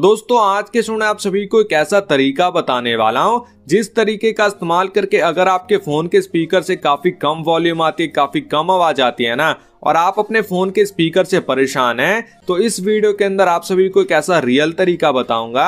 दोस्तों आज के शो में आप सभी को एक ऐसा तरीका बताने वाला हूँ जिस तरीके का इस्तेमाल करके अगर आपके फोन के स्पीकर से काफी कम वॉल्यूम आती है काफी कम आवाज आती है ना और आप अपने फोन के स्पीकर से परेशान हैं तो इस वीडियो के अंदर आप सभी को एक ऐसा रियल तरीका बताऊंगा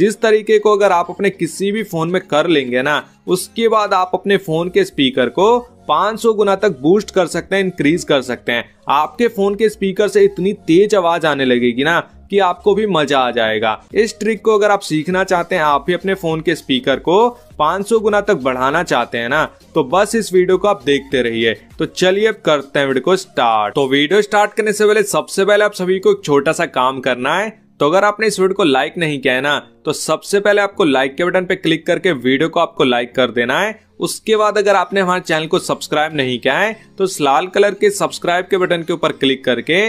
जिस तरीके को अगर आप अपने किसी भी फोन में कर लेंगे ना उसके बाद आप अपने फोन के स्पीकर को 500 गुना तक बूस्ट कर सकते हैं इंक्रीज कर सकते हैं आपके फोन के स्पीकर से इतनी तेज आवाज आने लगेगी ना कि आपको भी मजा आ जाएगा इस ट्रिक को अगर आप सीखना चाहते हैं आप भी अपने फोन के स्पीकर को 500 गुना तक बढ़ाना चाहते हैं ना तो बस इस वीडियो को आप देखते रहिए तो चलिए अब करते हैं वीडियो को स्टार्ट तो वीडियो स्टार्ट करने से पहले सबसे पहले आप सभी को एक छोटा सा काम करना है तो अगर आपने इस वीडियो को लाइक नहीं किया है ना तो सबसे पहले आपको लाइक के बटन पे क्लिक करके वीडियो को आपको लाइक कर देना है उसके बाद अगर आपने हमारे चैनल को सब्सक्राइब नहीं किया है तो इस लाल कलर के सब्सक्राइब के बटन के ऊपर क्लिक करके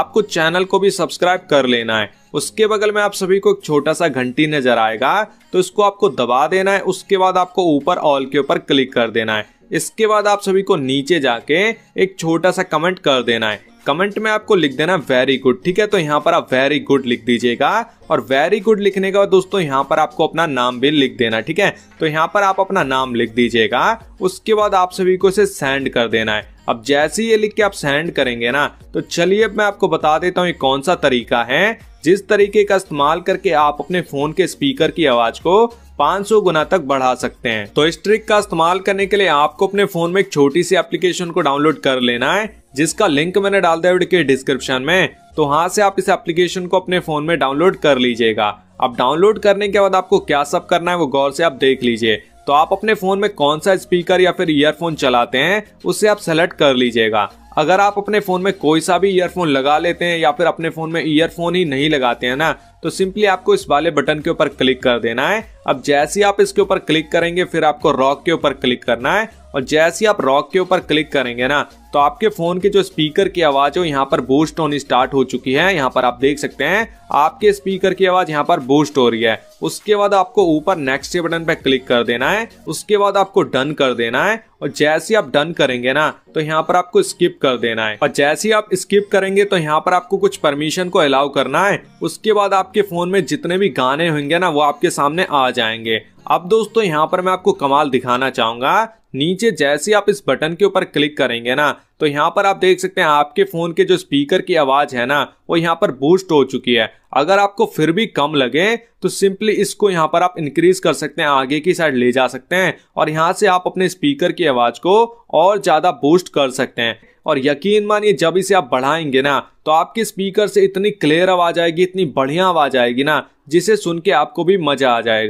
आपको चैनल को भी सब्सक्राइब कर लेना है उसके बगल में आप सभी को एक छोटा सा घंटी नजर आएगा तो इसको आपको दबा देना है उसके बाद आपको ऊपर ऑल के ऊपर क्लिक कर देना है इसके बाद आप सभी को नीचे जाके एक छोटा सा कमेंट कर देना है कमेंट में आपको लिख देना वेरी गुड ठीक है तो यहाँ पर आप वेरी गुड लिख दीजिएगा और वेरी गुड लिखने के बाद दोस्तों यहाँ पर आपको अपना नाम भी लिख देना ठीक है तो यहाँ पर आप अपना नाम लिख दीजिएगा उसके बाद आप सभी को इसे सेंड कर देना है अब जैसे ही ये लिख के आप सेंड करेंगे ना तो चलिए अब मैं आपको बता देता हूँ ये कौन सा तरीका है जिस तरीके का इस्तेमाल करके आप अपने फोन के स्पीकर की आवाज को 500 गुना तक बढ़ा सकते हैं तो इस ट्रिक का इस्तेमाल करने के लिए आपको अपने फोन में एक छोटी सी एप्लीकेशन को डाउनलोड कर लेना है जिसका लिंक मैंने डाल दिया वीडियो के डिस्क्रिप्शन में तो वहां से आप इस एप्लीकेशन को अपने फोन में डाउनलोड कर लीजिएगा अब डाउनलोड करने के बाद आपको क्या सब करना है वो गौर से आप देख लीजिए तो आप अपने फोन में कौन सा स्पीकर या फिर ईयरफोन चलाते हैं उसे आप सेलेक्ट कर लीजिएगा अगर आप अपने फ़ोन में कोई सा भी ईयरफोन लगा लेते हैं या फिर अपने फ़ोन में ईयरफोन ही नहीं लगाते हैं ना तो सिंपली आपको इस वाले बटन के ऊपर क्लिक कर देना है अब जैसे ही आप इसके ऊपर क्लिक करेंगे फिर आपको रॉक के ऊपर क्लिक करना है और जैसे ही आप रॉक के ऊपर क्लिक करेंगे ना तो आपके फ़ोन के जो स्पीकर की आवाज़ है यहाँ पर बूस्ट होनी स्टार्ट हो चुकी है यहाँ पर आप देख सकते हैं आपके स्पीकर की आवाज़ यहाँ पर बूस्ट हो रही है उसके बाद आपको ऊपर नेक्स्ट बटन पर क्लिक कर देना है उसके बाद आपको डन कर देना है और जैसे आप डन करेंगे ना तो यहाँ पर आपको स्किप कर देना है और जैसे ही आप स्किप करेंगे तो यहाँ पर आपको कुछ परमिशन को अलाउ करना है उसके बाद आपके फोन में जितने भी गाने होंगे ना वो आपके सामने आ जाएंगे अब दोस्तों यहाँ पर मैं आपको कमाल दिखाना चाहूंगा नीचे जैसे आप इस बटन के ऊपर क्लिक करेंगे ना तो यहाँ पर आप देख सकते हैं आपके फ़ोन के जो स्पीकर की आवाज़ है ना वो यहाँ पर बूस्ट हो चुकी है अगर आपको फिर भी कम लगे तो सिंपली इसको यहाँ पर आप इंक्रीज कर सकते हैं आगे की साइड ले जा सकते हैं और यहाँ से आप अपने स्पीकर की आवाज़ को और ज़्यादा बूस्ट कर सकते हैं और यकीन मानिए जब इसे आप बढ़ाएंगे ना तो आपके स्पीकर से इतनी क्लियर आवाज़ आएगी इतनी बढ़िया आवाज़ आएगी ना जिसे सुन के आपको भी मज़ा आ जाएगा